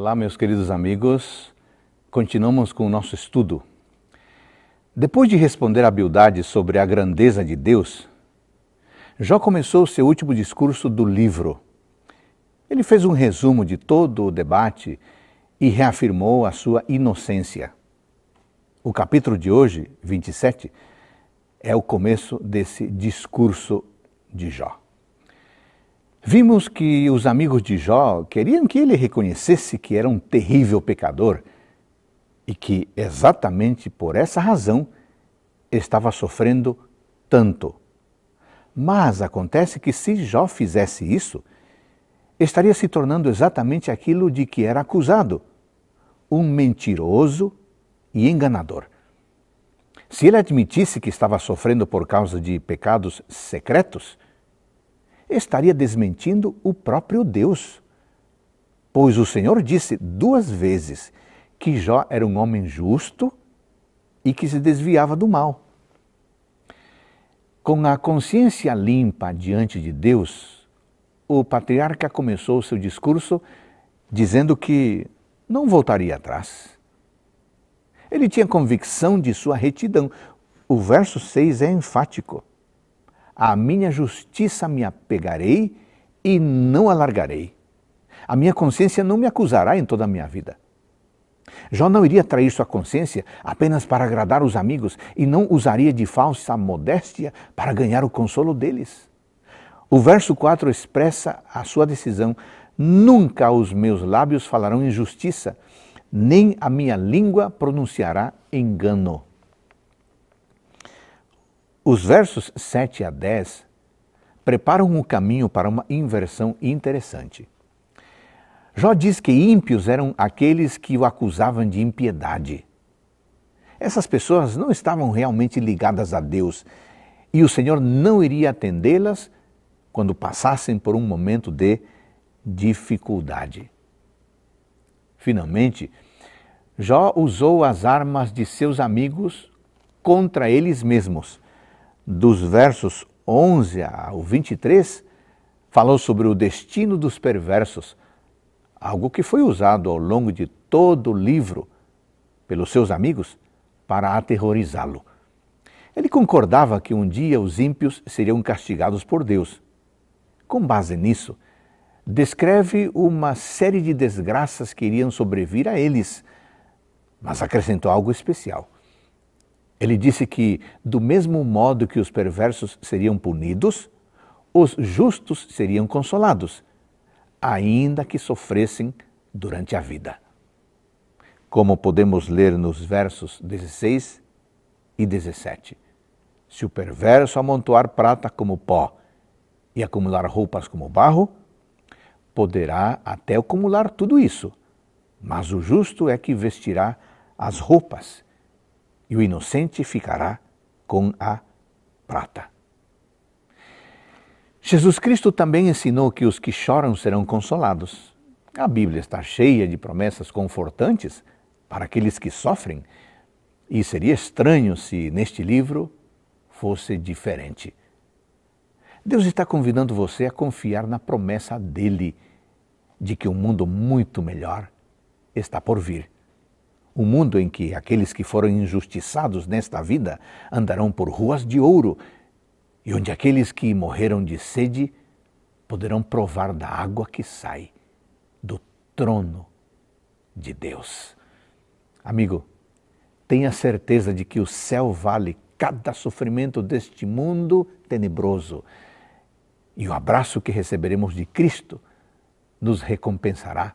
Olá, meus queridos amigos. Continuamos com o nosso estudo. Depois de responder a Bildade sobre a grandeza de Deus, Jó começou seu último discurso do livro. Ele fez um resumo de todo o debate e reafirmou a sua inocência. O capítulo de hoje, 27, é o começo desse discurso de Jó. Vimos que os amigos de Jó queriam que ele reconhecesse que era um terrível pecador e que, exatamente por essa razão, estava sofrendo tanto. Mas acontece que, se Jó fizesse isso, estaria se tornando exatamente aquilo de que era acusado: um mentiroso e enganador. Se ele admitisse que estava sofrendo por causa de pecados secretos, estaria desmentindo o próprio Deus. Pois o Senhor disse duas vezes que Jó era um homem justo e que se desviava do mal. Com a consciência limpa diante de Deus, o patriarca começou o seu discurso dizendo que não voltaria atrás. Ele tinha convicção de sua retidão. O verso 6 é enfático. À minha justiça me apegarei e não alargarei. A minha consciência não me acusará em toda a minha vida. Jó não iria trair sua consciência apenas para agradar os amigos e não usaria de falsa modéstia para ganhar o consolo deles. O verso 4 expressa a sua decisão: Nunca os meus lábios falarão injustiça, nem a minha língua pronunciará engano. Os versos 7 a 10 preparam o caminho para uma inversão interessante. Jó diz que ímpios eram aqueles que o acusavam de impiedade. Essas pessoas não estavam realmente ligadas a Deus e o Senhor não iria atendê-las quando passassem por um momento de dificuldade. Finalmente, Jó usou as armas de seus amigos contra eles mesmos dos versos 11 ao 23, falou sobre o destino dos perversos, algo que foi usado ao longo de todo o livro pelos seus amigos para aterrorizá-lo. Ele concordava que um dia os ímpios seriam castigados por Deus. Com base nisso, descreve uma série de desgraças que iriam sobrevir a eles, mas acrescentou algo especial. Ele disse que, do mesmo modo que os perversos seriam punidos, os justos seriam consolados, ainda que sofressem durante a vida. Como podemos ler nos versos 16 e 17. Se o perverso amontoar prata como pó e acumular roupas como barro, poderá até acumular tudo isso, mas o justo é que vestirá as roupas e o inocente ficará com a prata. Jesus Cristo também ensinou que os que choram serão consolados. A Bíblia está cheia de promessas confortantes para aqueles que sofrem, e seria estranho se neste livro fosse diferente. Deus está convidando você a confiar na promessa dele de que um mundo muito melhor está por vir o mundo em que aqueles que foram injustiçados nesta vida andarão por ruas de ouro e onde aqueles que morreram de sede poderão provar da água que sai do trono de Deus. Amigo, tenha certeza de que o céu vale cada sofrimento deste mundo tenebroso e o abraço que receberemos de Cristo nos recompensará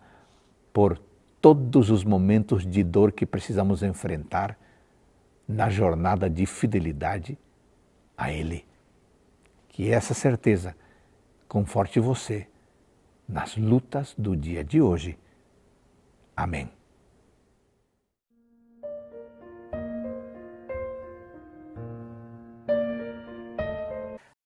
por todos os momentos de dor que precisamos enfrentar na jornada de fidelidade a Ele. Que essa certeza conforte você nas lutas do dia de hoje. Amém.